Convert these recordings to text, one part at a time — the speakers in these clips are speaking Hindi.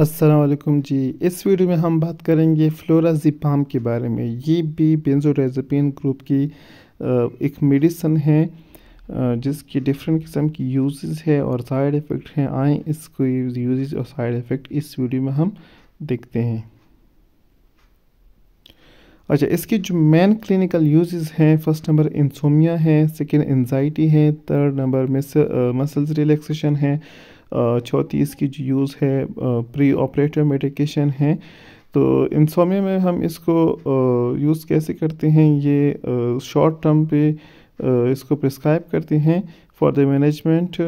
असलम जी इस वीडियो में हम बात करेंगे फ्लोराजिपाम के बारे में ये भी बेंजोरेजपिन ग्रुप की एक मेडिसन है जिसकी डिफरेंट किस्म की यूज़ है और साइड इफ़ेक्ट हैं आए इसको यूज और साइड इफ़ेक्ट इस वीडियो में हम देखते हैं अच्छा इसके जो मेन क्लिनिकल यूज़ हैं फर्स्ट नंबर इंसोमिया है सेकेंड एनजाइटी है थर्ड नंबर में मसल्स रिलैक्सेशन है चौंतीस की जो यूज़ है प्री ऑपरेटिव मेडिकेशन है तो इंसोमिया में हम इसको यूज़ कैसे करते हैं ये शॉर्ट टर्म पे इसको प्रिस्क्राइब करते हैं for the management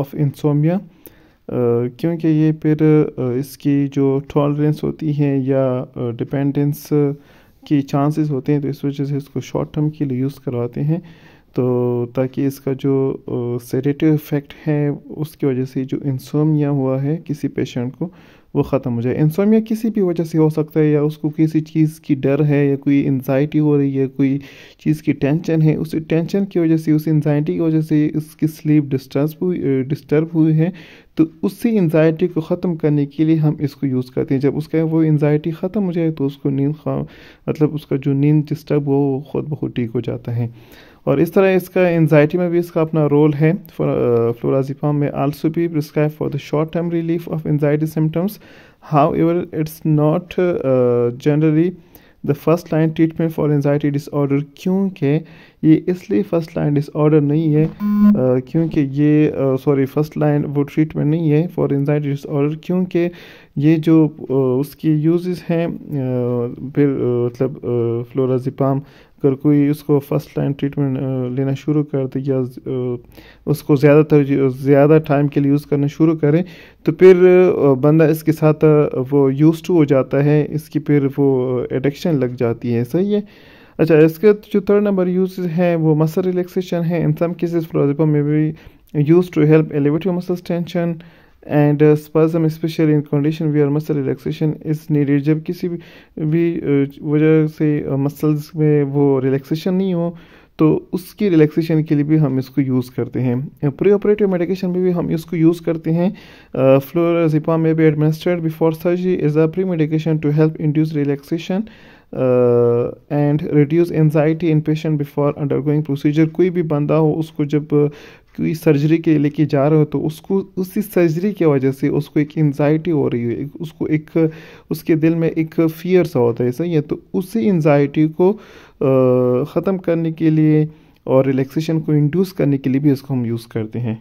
of insomnia क्योंकि ये फिर इसकी जो टॉलरेंस होती है या डिपेंडेंस की चांसेस होते हैं तो इस वजह से इसको शॉर्ट टर्म के लिए यूज़ करवाते हैं तो ताकि इसका जो सेडेटिव इफ़ेक्ट है उसकी वजह से जो इंसोमिया हुआ है किसी पेशेंट को वो ख़त्म हो जाए इंसोमिया किसी भी वजह से हो सकता है या उसको किसी चीज़ की डर है या कोई एनजाइटी हो रही है कोई चीज़ की टेंशन है उस टेंशन की वजह से उस एनजाइटी की वजह से उसकी स्लीप डिस्टर्ब हुई डिस्टर्ब हुई है तो उसी एनजाइटी को ख़त्म करने के लिए हम इसको यूज़ करते हैं जब उसका वो एनजाइटी ख़त्म हो जाए तो उसको नींद मतलब उसका जो नींद डिस्टर्ब हो वो खुद बहुत ठीक हो जाता है और इस तरह इसका एनजाइटी में भी इसका अपना रोल है flurazepam uh, may also be prescribed for the short term relief of anxiety symptoms however it's not generally the first line treatment for anxiety disorder क्योंकि ये इसलिए फर्स्ट लाइन डिसऑर्डर नहीं है uh, क्योंकि ये सॉरी फर्स्ट लाइन वो ट्रीटमेंट नहीं है फॉर एनजाइटी डिसऑर्डर क्योंकि ये जो uh, उसकी उसके यूजेस हैं फिर मतलब फ्लोराजिपाम अगर कोई उसको फर्स्ट टाइम ट्रीटमेंट लेना शुरू कर दे या उसको ज़्यादा ज़्यादा टाइम के लिए यूज़ करना शुरू करें तो फिर बंदा इसके साथ वो यूज़ टू हो जाता है इसकी फिर वो एडिक्शन लग जाती है सही है अच्छा इसके जो थर्ड नंबर यूज है वो मसल रिलैक्सेशन है इन some cases flurazepam may be used to help alleviate your muscle tension and spasm especially in condition where muscle relaxation is needed जब किसी भी, uh, वजह से मसल्स uh, में वो रिलैक्सेशन नहीं हो तो उसकी रिलैक्सेशन के लिए भी हम इसको यूज़ करते हैं प्री ऑपरेटिव मेडिकेशन में भी हम इसको यूज़ करते हैं flurazepam may be administered before surgery as a premedication to help induce relaxation and reduce anxiety in patient before undergoing procedure कोई भी बंदा हो उसको जब कोई सर्जरी के लेके जा रहे हो तो उसको उसी सर्जरी की वजह से उसको एक एनजाइटी हो रही है उसको एक उसके दिल में एक फियर सा होता है सही है तो उसी एनजाइटी को ख़त्म करने के लिए और रिलैक्सेशन को इंड्यूस करने के लिए भी इसको हम यूज़ करते हैं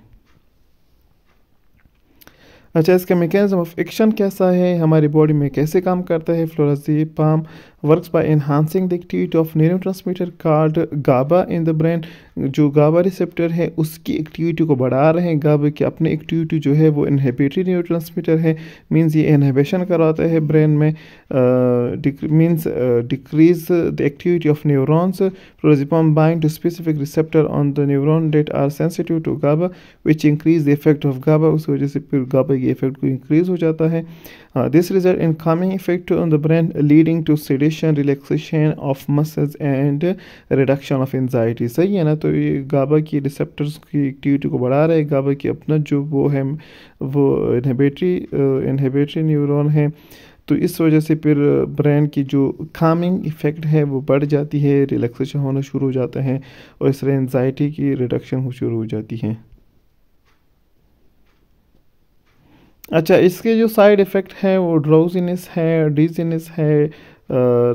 अच्छा इसका मेकेनिज्म ऑफ एक्शन कैसा है हमारी बॉडी में कैसे काम करता है पाम works by enhancing the activity of neurotransmitter called GABA in the brain जो गाबा रिसेप्टर है उसकी एक्टिविटी को बढ़ा रहे हैं गाबा की अपनी एक्टिविटी जो है वो इनहेबिटरी न्यूरो ट्रांसमीटर है मीन्स ये इनहेबिशन कराता है ब्रेन में means decrease the activity of neurons flurazepam bind to specific receptor on the neuron that are sensitive to GABA which increase the effect of GABA उस वजह से फिर गाबा ये इफेक्ट को इंक्रीज हो जाता है this result in calming effect on the brain leading to sedation relaxation of muscles and reduction of anxiety सही है ना तो ये गाबा की रिसेप्टर्स की एक्टिविटी को बढ़ा रहा है गाबा की अपना जो वो है वो इनहेबिटरी इनहेबिटरी न्यूरोन है तो इस वजह से फिर ब्रेन uh, की जो कामिंग इफ़ेक्ट है वो बढ़ जाती है रिलैक्सेशन होना शुरू हो जाता है और इस तरह एनजाइटी की रिडक्शन हो शुरू हो जाती है अच्छा इसके जो साइड इफ़ेक्ट हैं वो ड्राउजीनेस है डिजीनेस है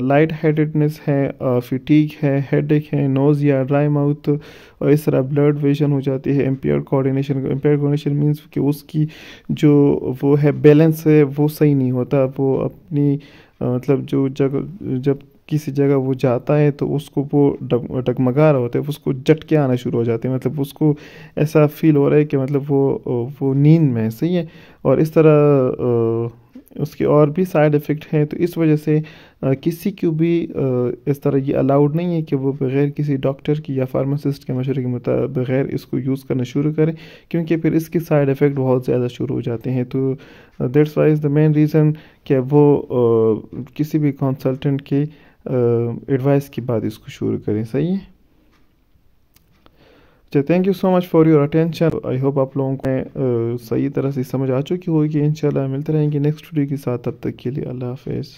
लाइट हेडेडनेस है फिटीक है हेड एक है नोज़ या ड्राई माउथ और इस तरह ब्लड वेजन हो जाती है impaired coordination impaired coordination means कि उसकी जो वो है बैलेंस है वो सही नहीं होता वो अपनी मतलब जो जगह जब किसी जगह वो जाता है तो उसको वो डगमगा रहा होता है उसको झटके आना शुरू हो जाते हैं मतलब उसको ऐसा फील हो रहा है कि मतलब वो वो नींद में सही है और इस तरह उसके और भी साइड इफ़ेक्ट हैं तो इस वजह से किसी को भी इस तरह ये अलाउड नहीं है कि वो बग़ैर किसी डॉक्टर की या फार्मासिस्ट के मशरे के मुताबिक बग़ैर इसको यूज़ करना शुरू करें क्योंकि फिर इसके साइड इफ़ेक्ट बहुत ज़्यादा शुरू हो जाते हैं तो that's why is the main reason कि वो किसी भी कंसल्टेंट के एडवाइस के बाद इसको शुरू करें सही है अच्छा thank you so much for your attention I hope आप लोगों को सही तरह से समझ आ चुकी होगी इंशाल्लाह मिलते रहेंगे नेक्स्ट वीडियो के साथ तब तक के लिए अल्लाह हाफिज़